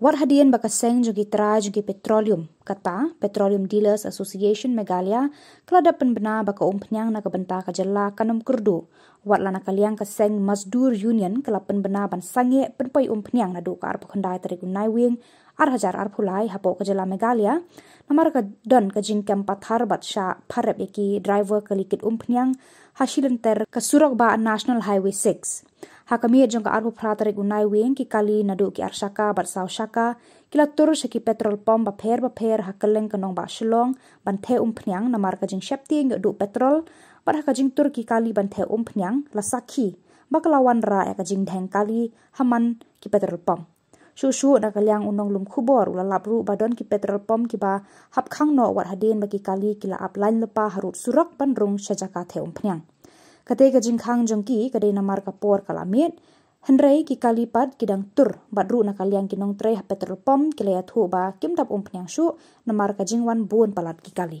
Wat hadian bakaseng jugi tera jugi petroleum, kata Petroleum Dealers Association Megalia, kelada penbena baka umpenyang naga benta kajala kanam kerdu. Wat lana kaliang keseng Mazdur Union kelapen benar ban sangye penpoi umpenyang nadu ka arpa kendai terikun naiwing আর হাজার আর ফুলাই হাপো কজলা মেগালিয়া নামার ডন কজিং ক্যাম পাথার বাদশা ফারেব একি ড্রাইভার কলিকিট উমফনিয়াং হাসিলন্তের কাসুরক বা ন্যাশনাল হাইওয়ে সিক্স হাকামি জঙ্গ আর ফ্রাতারে গুনাই উইং কি কালি নাডু কি আর সাকা বারসাও সাকা কিলা তোর সাকি পেট্রোল পাম্প বা ফের বা ফের হাকলেন কনং বা শিলং বানথে উমফনিয়াং নামার কজিং সেপ্তিং দু পেট্রোল বার হাকাজিং তোর কি কালি বানথে উমফনিয়াং লাসাখি বাকলাওয়ান রা একাজিং ধ্যাং কালি হামান কি পেট্রোল পাম্প ชูชูนักเลียงอุนงลุมคูบอร์ละลับรูบาดอนกิเปตรลปอมกิบาฮับข้างนอวัดฮดีนบกิกาลีกิลาอับไลน์ลปาฮารุสุรักปันรงเชจักาเทอมพเนียงกะเตกะจิงข้างจงกีกะเดนมาร์กปอร์กะลามีดฮันไรกิกาลีปัดกิดังตุรบัดรูนักเลียงกินงเทรฮับเปตรลปอมกิเลยทูบาคิมดับอุมพเนียงชูนมาร์กะจิงวันบูนปลัดกิกาลี